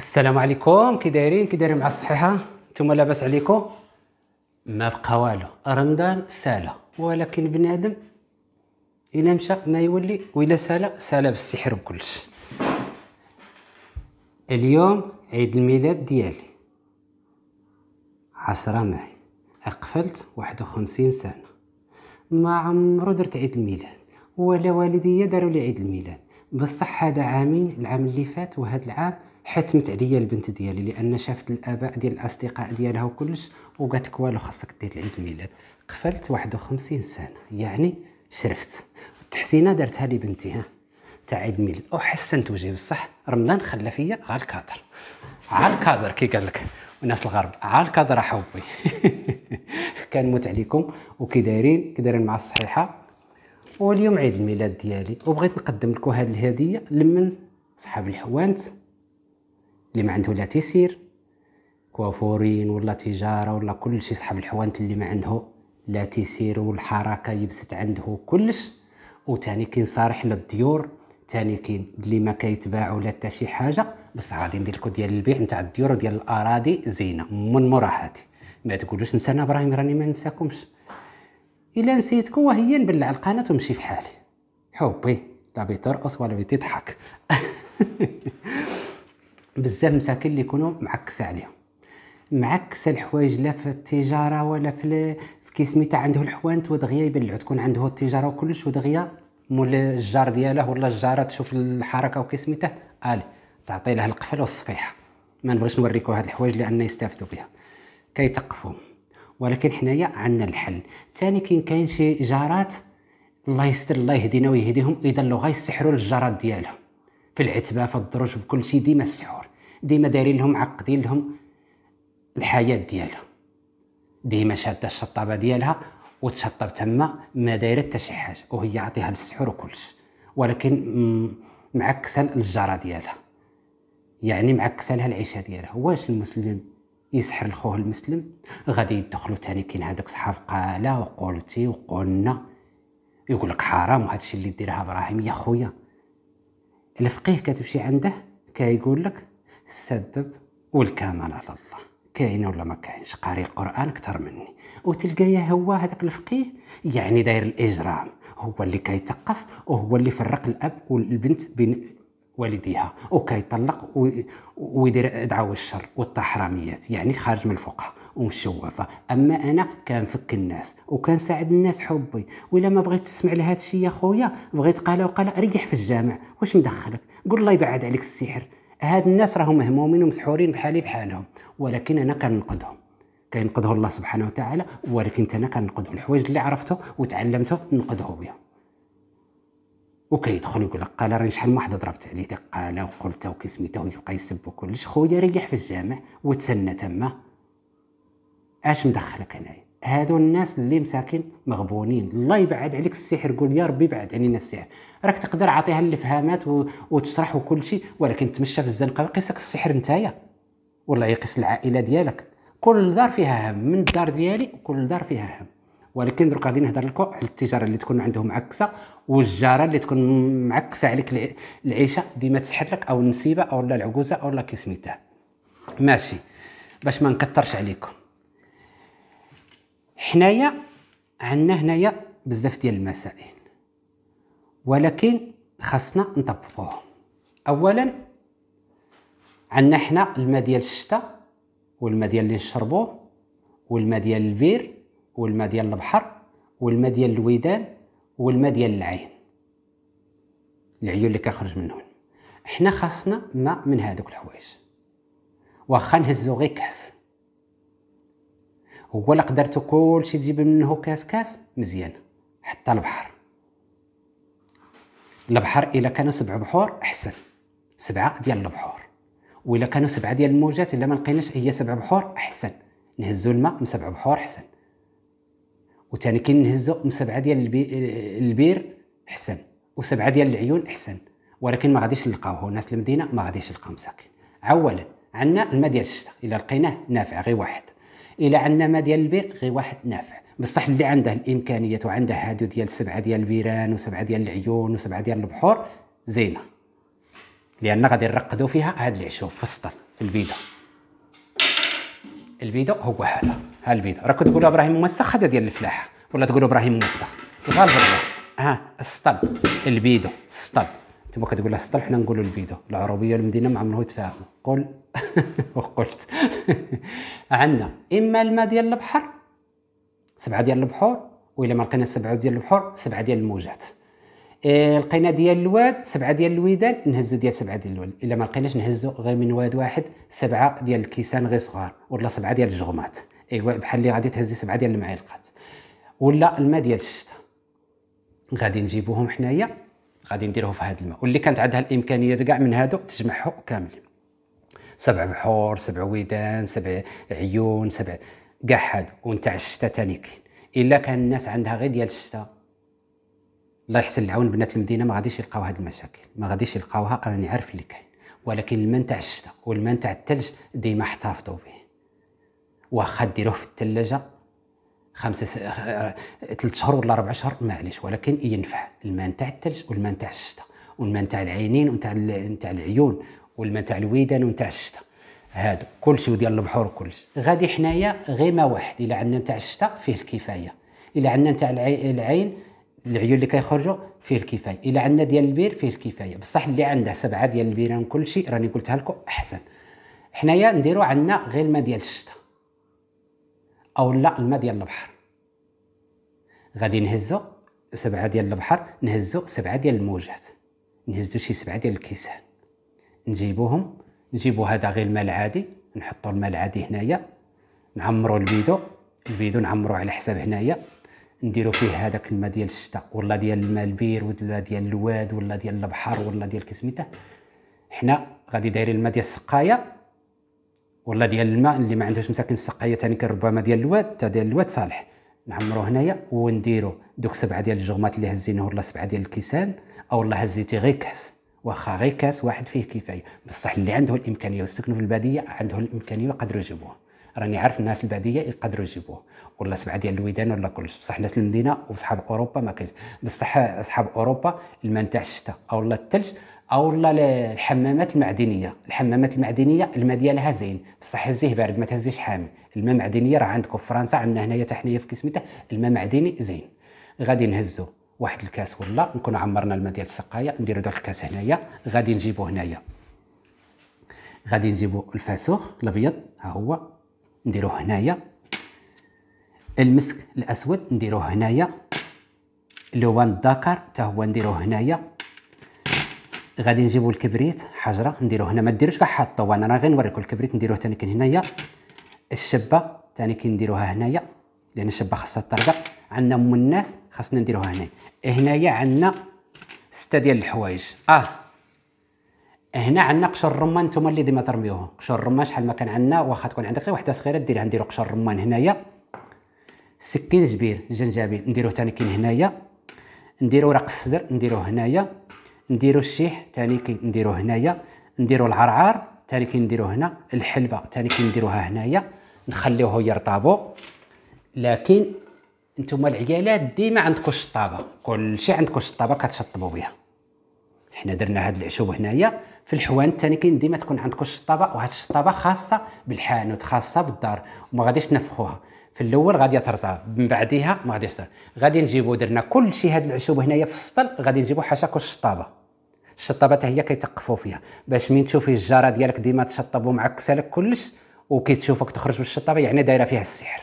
السلام عليكم كي دايرين كي دايرين مع الصحيحه نتوما لاباس عليكم ما بقى والو رمضان سالا ولكن بنادم الا مشى ما يولي وإلا سالا سالا بالسحر بكلش اليوم عيد الميلاد ديالي عشرة معي أقفلت واحد وخمسين سنة ما عمرو درت عيد الميلاد ولا والديا داروا لي عيد الميلاد بصح هذا عامين العام اللي فات وهذا العام حتمت عليا البنت ديالي لان شافت الاباء ديال الاصدقاء ديالها وكلش وقالت لك والو خاصك دير العيد الميلاد قفلت 51 سنه يعني شرفت التحسينه دارتها لي بنتي ها تاع عيد الميلاد وحسنت وجهي بصح رمضان خلى فيا على الكادر على الكادر كي قال لك وناس الغرب على الكادر حبي كان موت عليكم وكي دايرين كي دايرين مع الصحيحه واليوم عيد الميلاد ديالي وبغيت نقدم لكم هذه الهديه لمن صحاب الحوانت اللي ما عنده لا تيسير كوافورين ولا تجاره ولا كلشي صحاب الحوانت اللي ما عنده لا تيسير والحركه يبست عنده كلش وثاني كاين صارح للديور ثاني كاين اللي ما كيتباعوا لا حتى شي حاجه بس غادي ندير لكم ديال البيع نتاع الديور ديال الاراضي زينه من مورا هادي ما تقولوش نسانا ابراهيم راني ما ننساكمش الا نسيتكم وهي نبلع القناه ومشي في حالي حبي لا بيترقص ولا بيتضحك بزاف مساكن اللي يكونوا معكسه عليهم معكسه الحوايج لا في التجاره ولا في كي سميتها عنده الحوانت ودغيا يبان تكون عنده التجاره وكلش ودغيا مول الجار دياله ولا الجاره تشوف الحركه وكي سميته الي تعطي له القفل والصفيحه ما نبغيش نوريكم هاد الحوايج لان يستافدوا بها كيتقفوا ولكن حنايا عندنا الحل ثاني كاين كاين شي جارات الله يستر الله يهدينا ويهديهم اذا لو يسحروا الجارات ديالهم في العتبه في الدروج بكل شيء ديما السحور ديما دايرين لهم عقدين لهم الحياه ديالهم ديما شاده الشطابه ديالها وتشطب تما ما دايره حتى شي حاجه وهي عاطيها للسحور وكلش ولكن معكسه الجاره ديالها يعني معكسه لها العيشه ديالها واش المسلم يسحر لخوه المسلم غادي يدخلوا تاني كاين هادوك صحاب قاله وقلتي وقلنا يقول لك حرام وهذا الشيء اللي ديرها ابراهيم يا خويا الفقيه كتمشي عنده كيقول لك السبب والكمال على الله كاين ولا ما كاينش قاري القران اكثر مني وتلقايه هو هذاك الفقيه يعني داير الاجرام هو اللي كيتقف وهو اللي فرق الاب والبنت بين والديها وكيطلق ويدير دعاوى الشر والتحراميات يعني خارج من الفقه ومشوفه اما انا كنفك الناس وكنساعد الناس حبي ولا ما بغيت تسمع لهذا الشيء يا خويا بغيت قال وقال ريح في الجامع واش مدخلك قول الله يبعد عليك السحر هاد الناس راهم مهمومين ومسحورين بحالي بحالهم ولكن انا كننقدهم كينقده الله سبحانه وتعالى ولكن انا كننقده الحوايج اللي عرفته وتعلمته ننقده بها وكيدخل يقول لك قال راني شحال من واحد ضربت عليه ديك قال وقلت وكي سميته ويبقى يسب وكلش خويا ريح في الجامع وتسنى تما اش مدخلك هنايا هادو الناس اللي مساكين مغبونين الله يبعد عليك السحر قول يا ربي بعد علينا السحر راك تقدر عطيها الافهامات و... وتشرح وكل شيء ولكن تمشى في الزنقه يقيسك السحر نتايا والله يقيس العائله ديالك كل دار فيها هم من الدار ديالي كل دار فيها هم ولكن دروك غادي نهضر لكم على التجاره اللي تكون عندهم معكسه والجاره اللي تكون معكسه عليك العيشه ديما تحرك او النسيبه او لا العجوزه او لا كيسميتها ماشي باش ما نكثرش عليكم حنايا عندنا هنايا بزاف ديال المسائل ولكن خاصنا نطبقوهم اولا عندنا حنا الماء ديال الشتاء والماء ديال اللي نشربوه والماء ديال البير والماء ديال البحر والماء ديال الويدان والماء ديال العين العيون اللي كيخرج منهم حنا خاصنا ماء من هادوك الحوايج واخا نهزو غير كاس هو لا قدرتو كلشي تجيب منه كاس كاس مزيان حتى البحر البحر الا كانوا سبع بحور احسن سبعه ديال البحور والا كانوا سبعه ديال الموجات الا ما لقيناش هي سبع بحور احسن نهزو الماء من سبع بحور احسن وثاني كنهزو من سبعه ديال البير احسن وسبعه ديال العيون احسن ولكن ما غاديش نلقاوه ناس المدينه ما غاديش يلقاو مساكن عولا عندنا الماء ديال الشتاء الا لقيناه نافع غير واحد الا عندنا ماء ديال البير غير واحد نافع بصح اللي عنده الامكانيات وعنده هادو ديال سبعه ديال البيران وسبعه ديال العيون وسبعه ديال البحور زينه لان غادي نرقدوا فيها هاد العشوب في السطر في البيضه البيضه هو هذا هالفيديو راك تقولوا ابراهيم موسخ هذا ديال الفلاحه ولا تقولوا ابراهيم موسخ غالبا ها السطل البيدو السطل انتما كتقول السطل حنا نقولوا البيدو العربيه والمدينه ما عمرهم يتفاهموا قل وقلت عندنا اما الماء ديال البحر سبعه ديال البحور والا ما لقينا سبعه ديال البحور سبعه ديال الموجات إيه، لقينا ديال الواد سبعه ديال الويدان نهزو ديال سبعه ديال الواد الا ما لقيناش نهزو غير من واد واحد سبعه ديال الكيسان غير صغار ولا سبعه ديال الجغمات ايوا بحال اللي غادي تهزي سبعه ديال المعالقات ولا الماء ديال الشتاء غادي نجيبوهم حنايا غادي نديروه في هذا الماء واللي كانت عندها الامكانيات كاع من هادو تجمعهم كاملين سبع بحور سبع ويدان سبع عيون سبع كاع هادو ونتاع الشتاء ثاني كاين الا كان الناس عندها غير ديال الشتاء الله يحسن العون بنات المدينه ما غاديش يلقاو هاد المشاكل ما غاديش يلقاوها راني عارف اللي كاين ولكن الماء تاع الشتاء والماء تاع الثلج ديما احتفظوا به واخا ديروه في الثلاجه خمسه س... ثلاث آه، شهور ولا اربع شهور معليش ولكن ينفع الماء تاع الثلج والماء تاع الشتاء والماء تاع العينين وتاع نتاع العيون والماء تاع الويدان ونتاع الشتاء هادو كلشي وديال البحور وكلشي غادي حنايا غير ما واحد الا عندنا تاع الشتاء فيه الكفايه الا عندنا تاع العين العيون اللي كيخرجوا فيه الكفايه الا عندنا ديال البير فيه الكفايه بصح اللي عنده سبعه ديال البيران كلشي راني قلتها لكم احسن حنايا نديرو عندنا غير الماء ديال الشتاء او لا الماء ديال البحر غادي نهزو سبعه ديال البحر نهزو سبعه ديال الموجات نهزو شي سبعه ديال الكيسان نجيبوهم نجيبو هذا غير الماء العادي نحطو الماء العادي هنايا نعمرو البيدو البيدو نعمرو على حساب هنايا نديرو فيه هذاك الماء ديال الشتاء ولا ديال الماء البير ولا ديال الواد ولا ديال البحر ولا ديال كسميته حنا غادي دايرين الماء ديال السقايه ولا ديال الماء اللي ما عندوش مساكن السقايه ثاني ربما ديال الواد حتى ديال الواد صالح نعمرو هنايا ونديرو دوك سبعه ديال الجغمات اللي هزينه ولا سبعه ديال الكيسان او والله هزيتي غير كاس واخا غير كاس واحد فيه كفايه بصح اللي عنده الامكانيه ويسكنوا في الباديه عنده الامكانيه يقدروا يجيبوه راني عارف الناس الباديه يقدروا يجيبوه ولا سبعه ديال الويدان ولا كلش بصح الناس المدينه وصحاب اوروبا ما كاينش بصح اصحاب اوروبا الماء تاع الشتاء او الثلج او الحمامات المعدنيه الحمامات المعدنيه الماء ديالها زين بصح هزيه بارد ما تهزيش حامي الماء معدنيه راه عندكم في فرنسا عندنا هنايا حتى حنايا في كسميته الماء معدني زين غادي نهزو واحد الكاس ولا نكون عمرنا الماء ديال السقايه نديرو داك الكاس هنايا غادي نجيبو هنايا غادي نجيبو الفاسوخ الابيض ها هو نديروه هنايا المسك الاسود نديروه هنايا لوان الدكر حتى هو نديروه هنايا غادي نجيبوا الكبريت حجره نديرو هنا ما ديروش كاع حطوه انا راه غير نوريكم الكبريت نديروه ثاني كاين هنايا الشبه ثاني نديروها هنايا لان الشبه خاصها ترجع عندنا مو الناس خاصنا نديروها هنا إيه، هنايا عندنا سته ديال الحوايج اه إيه، هنا عندنا قشور الرمان نتوما اللي ديما ترميوه قشور الرمان شحال ما كان عندنا واخا تكون عندك غير وحده صغيره ديرها نديرو قشور الرمان هنايا سكين جبير الجنجبيل نديروه ثاني كاين هنايا نديرو ورق السدر نديروه هنايا نديرو الشيح ثاني نديرو هنايا نديرو العرعار ثاني نديرو هنا الحلبه ثاني نديروها هنايا نخليوه يرطابو لكن نتوما العيالات ديما عندكم الشطابه كلشي عندكم الشطابه كتشطبو بها حنا درنا هاد العشوب هنايا في الحوان الثاني كاين ديما تكون عندكم الشطابه وهاد الشطابه خاصه بالحانوت خاصه بالدار وما غاديش تنفخوها في الاول غادي ترطاب من بعديها ما غاديش غادي نجيبو درنا كلشي هاد العشوب هنايا في السطل غادي نجيبو حاشاكو الشطابه الشطابه هي كيتقفوا فيها باش من تشوفي الجاره ديالك ديما تشطب ومعكسالك كلش وكيتشوفك تخرج بالشطابه يعني دايره فيها السحر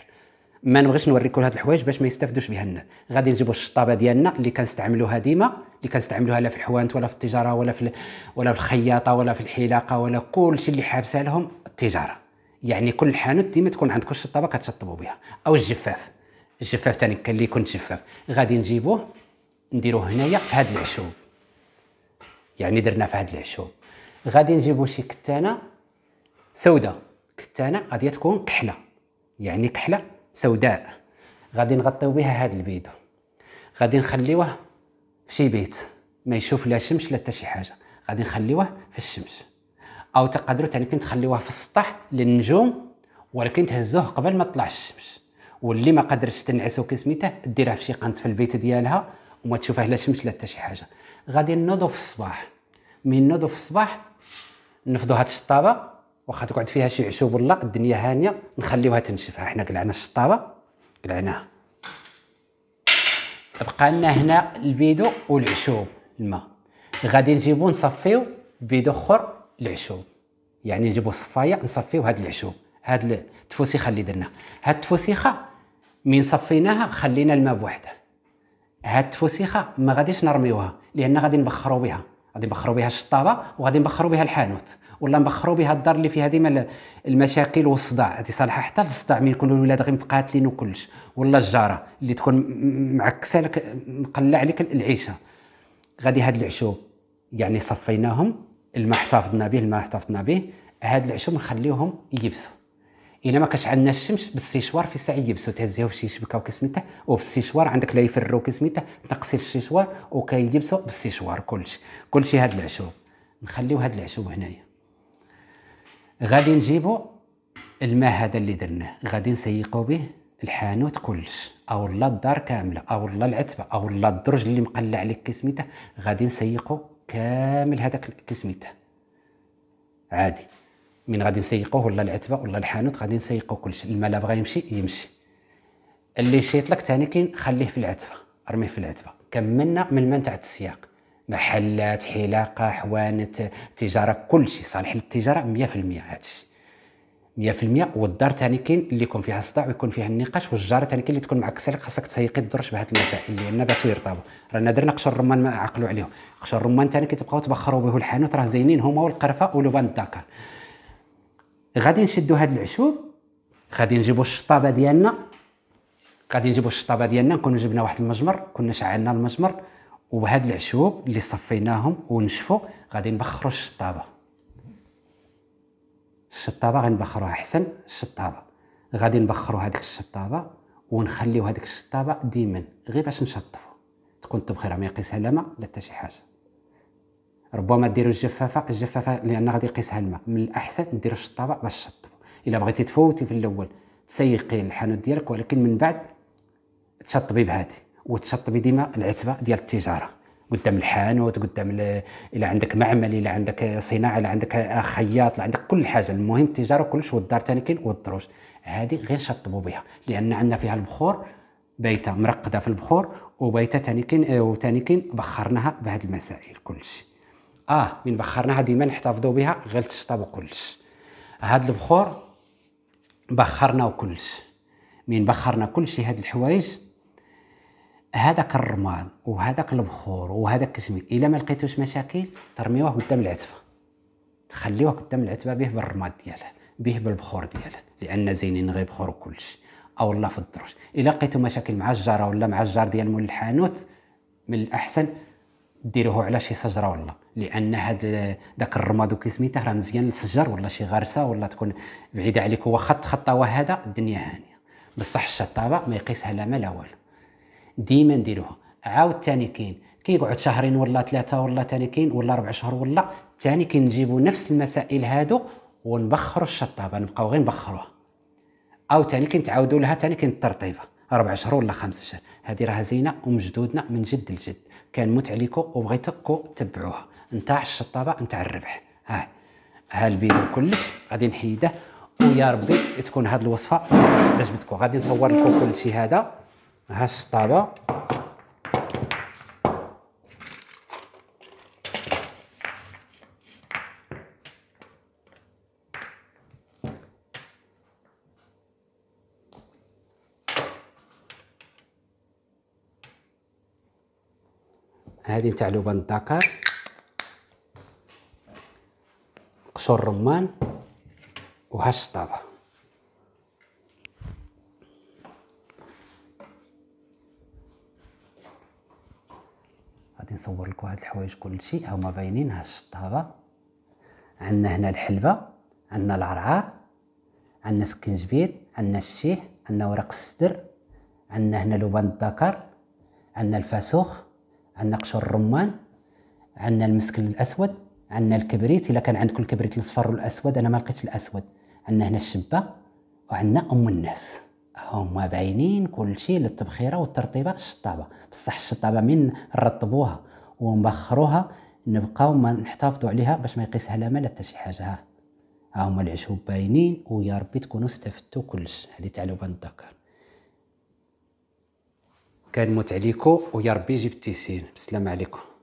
ما نبغيش نوريكم هاد الحوايج باش ما يستافدوش بها الناس غادي نجيبوا الشطابه ديالنا اللي كنستعملوها ديما اللي كنستعملوها لا في الحوانت ولا في التجاره ولا في ولا في الخياطه ولا في الحلاقه ولا كلشي اللي حابسه لهم التجاره يعني كل حانوت ديما تكون عندكم الشطابه كتشطبوا بها او الجفاف الجفاف ثاني كان اللي يكون جفاف غادي نجيبوه نديروه هنايا في هاد العشوب يعني درنا في هاد العشوب غادي نجيبو شي كتانه سوداء كتانه غادي تكون كحله يعني كحله سوداء غادي نغطيو بها هاد البيضه غادي نخليوه في شي بيت ما يشوف لا شمس لا حتى شي حاجه غادي نخليوه في الشمس او تقدروا كنت تخليوه في السطح للنجوم ولكن تهزوه قبل ما تطلع الشمس واللي ما قدرتش تنعسو كسميته ديرها في شي قنت في البيت ديالها وما تشوفه لا شمس لا حتى شي حاجه غادي نوضو في الصباح من نوضو في الصباح نفضو هاد الشطابه واخا تقعد فيها شي عشوب ولا الدنيا هانيه نخليوها تنشفها حنا قلعنا الشطابه قلعناها بقى لنا هنا البيدو والعشوب الماء غادي نجيبو نصفيو بيدو اخر العشوب يعني نجيبو صفايه نصفيو هاد العشوب هاد التفوسيخه اللي درنا هاد التفوسيخه من صفيناها خلينا الماء بوحده هاد التفوسيخه ما غاديش نرميوها لان غادي نبخروا بها غادي نبخروا بها الشطابه وغادي نبخروا بها الحانوت ولا نبخروا بها الدار اللي فيها ديما المشاكل والصداع هذه صالحه حتى للصداع من يكونوا الاولاد غير متقاتلين وكلش ولا الجاره اللي تكون معكسه لك مقلع عليك العيشه غادي هاد العشوب يعني صفيناهم الماء احتفظنا به الماء احتفظنا به هاد العشوب نخليوهم يجبسوا الا ما كانش عندنا الشمس بالسيشوار في ساعه يبسو تهزيو في شي شبكه وكسميته وبالسيشوار عندك لا يفرو كسميته تنقصي الشيشوار وكيجبسو بالسيشوار كلشي كلشي هاد العشوب نخليو هاد العشوب هنايا غادي نجيبو الماء هذا اللي درناه غادي نسيقو به الحانوت كلش او لا الدار كامله او لا العتبه او لا الدرج اللي مقلع عليك كسميته غادي نسيقو كامل هذاك كسميته عادي من غادي نسيقوه ولا العتبه ولا الحانوت غادي نسيقو كلشي لا بغا يمشي يمشي اللي شيط لك ثاني كاين خليه في العتبه ارميه في العتبه كملنا من من تاع السياق محلات حلاقه حوانت تجاره كلشي صالح للتجاره 100% هادشي 100% والدار ثاني كاين اللي يكون فيها الصداع ويكون فيها النقاش والجاره ثاني كاين اللي تكون معك سلك خاصك تسيقي الدرج بهاد المسائل لان باتو يرطبوا رانا درنا قشر الرمان ما عقلوا عليهم قشر الرمان ثاني كتبقاو تبخروا به الحانوت راه زينين هما والقرفه ولبان الدكر غادي نشدو هاد العشوب غادي نجيبو الشطابه ديالنا غادي نجيبو الشطابه ديالنا نكونو جبنا واحد المجمر كنا شعلنا المجمر وهاد العشوب اللي صفيناهم ونشفو غادي نبخرو الشطابه الشطابه غنبخروها احسن الشطابه غادي نبخرو هذيك الشطابه ونخليو هذيك الشطابه ديما غير باش نشطفو تكون التبخيره ما يقيسها لا ما لا حتى شي حاجه ربما ديروا الجفافه الجفافه لان غادي يقيسها الماء من الاحسن ديروا الشطابه باش تشطبوا الا بغيتي تفوتي في الاول تسيقي الحانوت ديالك ولكن من بعد تشطبي بهذه وتشطبي ديما العتبه ديال التجاره قدام الحانوت قدام الى عندك معمل الى عندك صناعه الى عندك خياط الى عندك كل حاجه المهم التجاره كلش والدار ثاني كاين والدروج هذه غير شطبوا بها لان عندنا فيها البخور بايته مرقده في البخور وبايته ثاني كاين آه، وثاني كاين بخرناها بهذه المسائل كلشي اه من بخرنا هذه الماء نحتفظوا بها غير تشطب كلش هاد البخور بخرنا كلش من بخرنا كلشي هاد الحوايج هذاك الرمان وهذاك البخور وهذاك كسميت الا ما لقيتوش مشاكل ترميوه قدام العتبه تخليوه قدام العتبه به بالرماد دياله به بالبخور دياله لان زينين غير بخور وكلشي او الله في الدروش الا لقيتو مشاكل مع الجاره ولا مع الجار ديال مول الحانوت من الاحسن ديروه على شي شجره ولا لان هاد داك الرماد وكي سميته راه مزيان للشجر ولا شي غرسه ولا تكون بعيده عليك هو خط خطاوه هذا الدنيا هانيه بصح الشطابه ما يقيسها لا ما لا والو ديما نديروها عاود ثاني كاين كيقعد شهرين ولا ثلاثه ولا ثاني كاين ولا ربع شهور ولا ثاني كنجيبوا نفس المسائل هادو ونبخروا الشطابه نبقاو غير نبخروها او ثاني كنتعاودوا لها ثاني كنترطيبها ربع شهور ولا خمسة شهور هذه راها زينه ومجدودنا من جد لجد كنموت عليكم وبغيتكم تبعوها نتاع الشطابه نتاع الربح ها ها الفيديو كلش غادي نحيده ويا ربي تكون هاد الوصفه عجبتكم غادي نصور لكم كلشي هذا ها الشطابه هذه نتاع لوبان الدكر قصور الرمان وهالشطابة غادي نصور لكم هاد الحوايج كلشي هما باينين الشطابة عندنا هنا الحلبة عندنا العرعار عندنا سكنجبير عندنا الشيح عندنا ورق السدر عندنا هنا لوبان الدكر عندنا الفاسوخ عندنا قشر الرمان عندنا المسك الاسود عندنا الكبريت الا كان عندكم الكبريت الاصفر والاسود انا ما لقيتش الاسود عندنا هنا الشبه وعندنا ام الناس هما باينين كلشي للتبخيره والترطيبه الشطابه بصح الشطابه من نرطبوها ومبخروها نبقاو ما نحتفظوا عليها باش ما يقيسها لا مال حتى شي حاجه ها هما العشوب باينين ويا ربي تكونوا استفدتوا كلش هذه تعلوبه نتذكر كان متعليكو ويا ربي يجيب التيسير بالسلامه عليكم